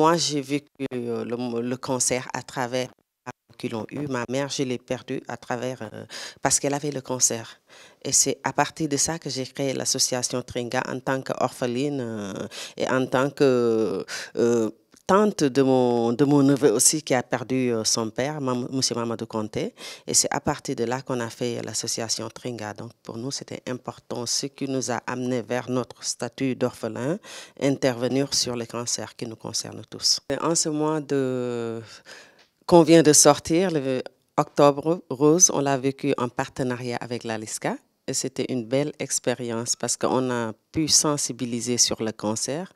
moi, j'ai vécu euh, le, le, cancer à travers euh, qu'ils l'ont eu. Ma mère, je l'ai perdue à travers euh, parce qu'elle avait le cancer. Et c'est à partir de ça que j'ai créé l'association Tringa en tant qu'orpheline et en tant que tante de mon, de mon neveu aussi qui a perdu euh, son père, M. Mamadou Conté. Et c'est à partir de là qu'on a fait l'association Tringa. Donc pour nous, c'était important, ce qui nous a amené vers notre statut d'orphelin, intervenir sur les cancers qui nous concernent tous. en ce mois de qu'on vient de sortir, le octobre rose, on l'a vécu en partenariat avec l'ALISCA et c'était une belle expérience parce qu'on a pu sensibiliser sur le cancer,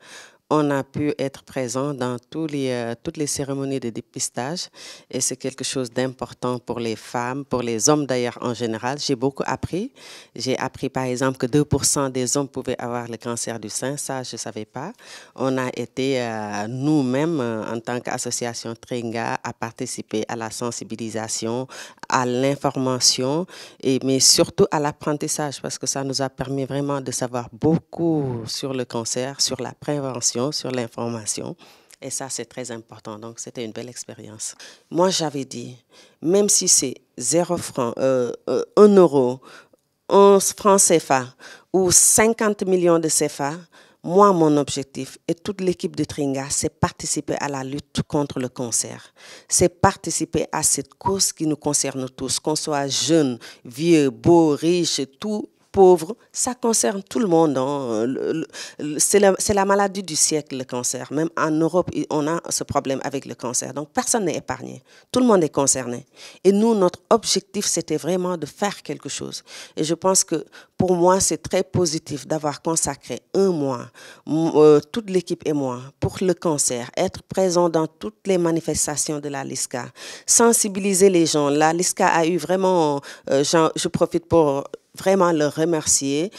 on a pu être présent dans tous les, euh, toutes les cérémonies de dépistage et c'est quelque chose d'important pour les femmes, pour les hommes d'ailleurs en général. J'ai beaucoup appris. J'ai appris par exemple que 2% des hommes pouvaient avoir le cancer du sein, ça je ne savais pas. On a été euh, nous-mêmes euh, en tant qu'association Tringa à participer à la sensibilisation, à l'information, et, mais surtout à l'apprentissage parce que ça nous a permis vraiment de savoir beaucoup sur le cancer, sur la prévention sur l'information. Et ça, c'est très important. Donc, c'était une belle expérience. Moi, j'avais dit, même si c'est 0 euh, euh, francs, euh, 1 euro, 11 francs CFA ou 50 millions de CFA, moi, mon objectif et toute l'équipe de Tringa, c'est participer à la lutte contre le cancer. C'est participer à cette cause qui nous concerne tous, qu'on soit jeune, vieux, beau, riche, tout pauvres, ça concerne tout le monde. Hein. C'est la, maladie du siècle, le cancer. Même en Europe, on a ce problème avec le cancer. Donc, personne n'est épargné. Tout le monde est concerné. Et nous, notre objectif, c'était vraiment de faire quelque chose. Et je pense que pour moi, c'est très positif d'avoir consacré un mois, euh, toute l'équipe et moi, pour le cancer, être présent dans toutes les manifestations de la LISCA, sensibiliser les gens. La LISCA a eu vraiment, euh, je profite pour vraiment le remercier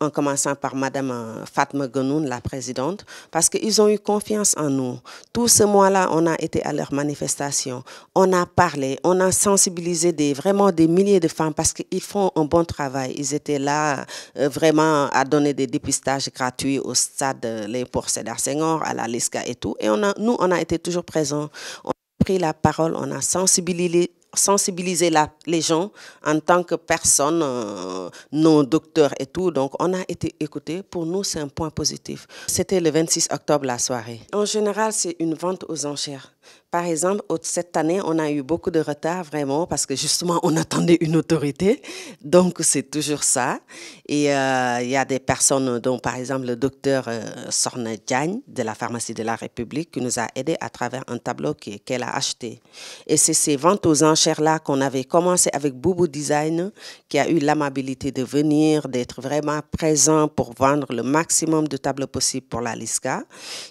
en commençant par Madame euh, Fatma Gounoun, la présidente, parce qu'ils ont eu confiance en nous. Tout ce mois-là, on a été à leur manifestation, on a parlé, on a sensibilisé des, vraiment des milliers de femmes parce qu'ils font un bon travail. Ils étaient là euh, vraiment à donner des dépistages gratuits au stade euh, les Sédar Senghor, à la Lisca et tout. Et on a, nous, on a été toujours présents. On a pris la parole, on a sensibilisé sensibiliser la, les gens en tant que personne euh, nos non docteurs et tout. Donc, on a été écoutés. Pour nous, c'est un point positif. C'était le 26 octobre, la soirée. En général, c'est une vente aux enchères. Par exemple, cette année, on a eu beaucoup de retard vraiment parce que justement, on attendait une autorité. Donc, c'est toujours ça. Et euh, il y a des personnes dont, par exemple, le docteur euh, Sorna de la pharmacie de la République qui nous a aidés à travers un tableau qu'elle a acheté. Et c'est ces ventes aux enchères-là qu'on avait commencé avec Boubou Design qui a eu l'amabilité de venir, d'être vraiment présent pour vendre le maximum de tableaux possibles pour la LISCA.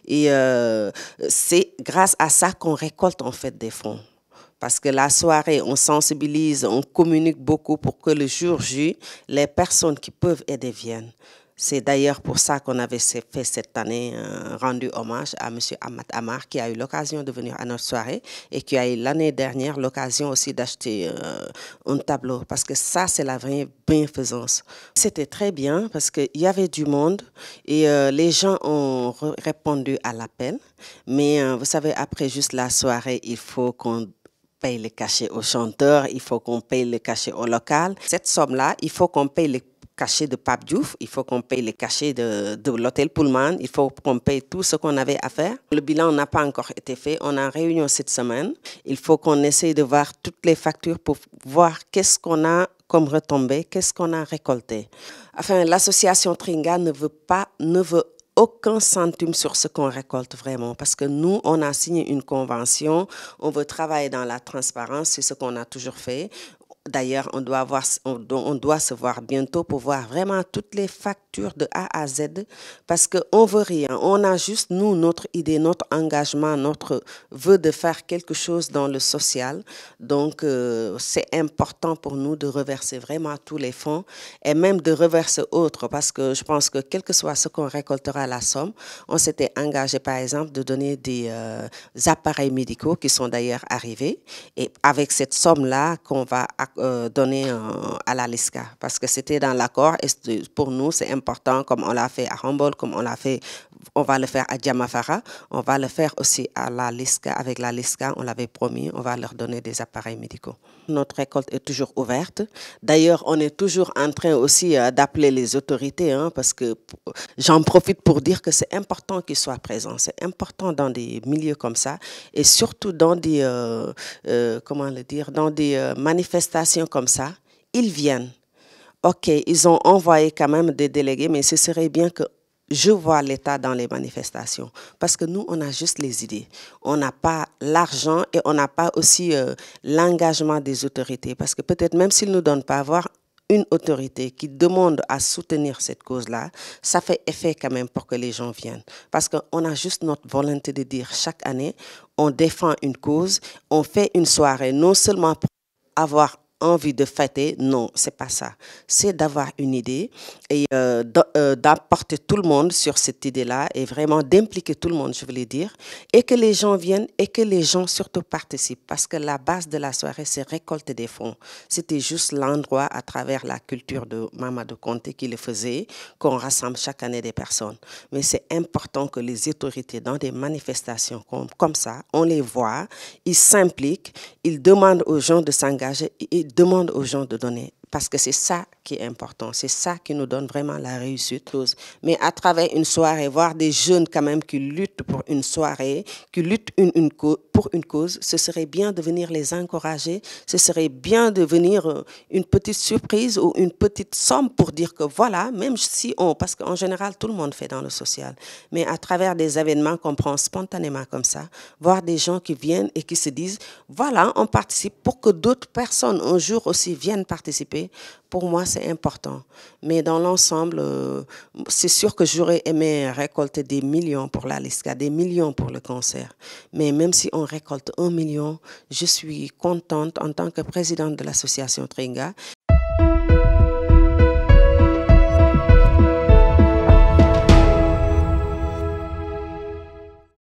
Et euh, c'est grâce à ça qu'on récolte en fait des fonds. Parce que la soirée, on sensibilise, on communique beaucoup pour que le jour J, les personnes qui peuvent aider viennent. C'est d'ailleurs pour ça qu'on avait fait cette année rendu hommage à M. Ahmad Amar qui a eu l'occasion de venir à notre soirée et qui a eu l'année dernière l'occasion aussi d'acheter euh, un tableau parce que ça, c'est la vraie bienfaisance. C'était très bien parce qu'il y avait du monde et euh, les gens ont répondu à l'appel. Mais euh, vous savez, après juste la soirée, il faut qu'on paye les cachets aux chanteurs, il faut qu'on paye les cachets au local. Cette somme-là, il faut qu'on paye les Cachet de Pape Diouf, il faut qu'on paye les cachets de, l'hôtel Pullman, il faut qu'on paye tout ce qu'on avait à faire. Le bilan n'a pas encore été fait, on a une réunion cette semaine. Il faut qu'on essaye de voir toutes les factures pour voir qu'est-ce qu'on a comme retombée, qu'est-ce qu'on a récolté. Enfin, l'association Tringa ne veut pas, ne veut aucun centime sur ce qu'on récolte vraiment parce que nous, on a signé une convention, on veut travailler dans la transparence, c'est ce qu'on a toujours fait. D'ailleurs, on, doit on, doit se voir bientôt pour voir vraiment toutes les factures de A à Z parce qu'on ne veut rien. On a juste, nous, notre idée, notre engagement, notre vœu de faire quelque chose dans le social. Donc, euh, c'est important pour nous de reverser vraiment tous les fonds et même de reverser autres parce que je pense que quel que soit ce qu'on récoltera la somme, on s'était engagé, par exemple, de donner des euh, appareils médicaux qui sont d'ailleurs arrivés. Et avec cette somme-là qu'on va euh, donné à la LISCA parce que c'était dans l'accord et pour nous c'est important comme on l'a fait à Humboldt, comme on l'a fait, on va le faire à Diamafara, on va le faire aussi à la avec la LISCA, on l'avait promis, on va leur donner des appareils médicaux. Notre récolte est toujours ouverte. D'ailleurs, on est toujours en train aussi euh, d'appeler les autorités hein, parce que j'en profite pour dire que c'est important qu'ils soient présents, c'est important dans des milieux comme ça et surtout dans des, euh, comment le dire, dans des manifestations comme ça, ils viennent. OK, ils ont envoyé quand même des délégués, mais ce serait bien que je vois l'État dans les manifestations. Parce que nous, on a juste les idées. On n'a pas l'argent et on n'a pas aussi euh, l'engagement des autorités. Parce que peut-être même s'ils ne nous donnent pas avoir une autorité qui demande à soutenir cette cause-là, ça fait effet quand même pour que les gens viennent. Parce qu'on a juste notre volonté de dire chaque année, on défend une cause, on fait une soirée, non seulement pour avoir envie de fêter. Non, c'est pas ça. C'est d'avoir une idée et euh, euh, d'apporter tout le monde sur cette idée-là et vraiment d'impliquer tout le monde, je voulais dire, et que les gens viennent et que les gens surtout participent parce que la base de la soirée, c'est récolter des fonds. C'était juste l'endroit à travers la culture de Mamadou Conté qui le faisait, qu'on rassemble chaque année des personnes. Mais c'est important que les autorités, dans des manifestations comme, comme ça, on les voit, ils s'impliquent, ils demandent aux gens de s'engager et demande aux gens de donner parce que c'est ça qui est important, c'est ça qui nous donne vraiment la réussite. Mais à travers une soirée, voir des jeunes quand même qui luttent pour une soirée, qui luttent pour une cause, ce serait bien de venir les encourager, ce serait bien de venir euh, une petite surprise ou une petite somme pour dire que voilà, même si on, parce qu'en général tout le monde fait dans le social, mais à travers des événements qu'on prend spontanément comme ça, voir des gens qui viennent et qui se disent, voilà, on participe pour que d'autres personnes un jour aussi viennent participer pour moi, c'est important. Mais dans l'ensemble, euh, c'est sûr que j'aurais aimé récolter des millions pour la LISCA, des millions pour le cancer. Mais même si on récolte un million, je suis contente en tant que présidente de l'association Tringa